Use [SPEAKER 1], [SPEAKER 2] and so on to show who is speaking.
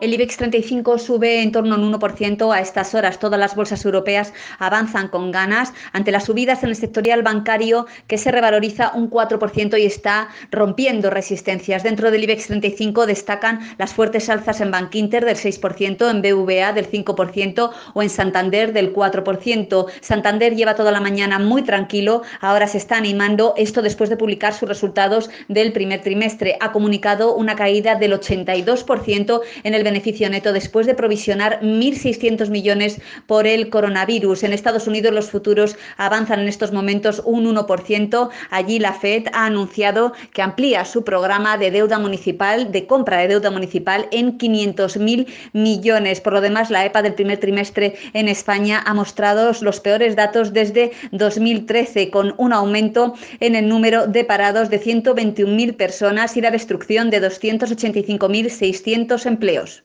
[SPEAKER 1] El IBEX 35 sube en torno a un 1% a estas horas. Todas las bolsas europeas avanzan con ganas ante las subidas en el sectorial bancario que se revaloriza un 4% y está rompiendo resistencias. Dentro del IBEX 35 destacan las fuertes alzas en Bank del 6%, en BVA del 5% o en Santander del 4%. Santander lleva toda la mañana muy tranquilo, ahora se está animando esto después de publicar sus resultados del primer trimestre. Ha comunicado una caída del 82% en el beneficio neto después de provisionar 1.600 millones por el coronavirus. En Estados Unidos los futuros avanzan en estos momentos un 1%. Allí la Fed ha anunciado que amplía su programa de deuda municipal, de compra de deuda municipal en 500.000 millones. Por lo demás, la EPA del primer trimestre en España ha mostrado los peores datos desde 2013, con un aumento en el número de parados de 121.000 personas y la destrucción de 285.600 empleos.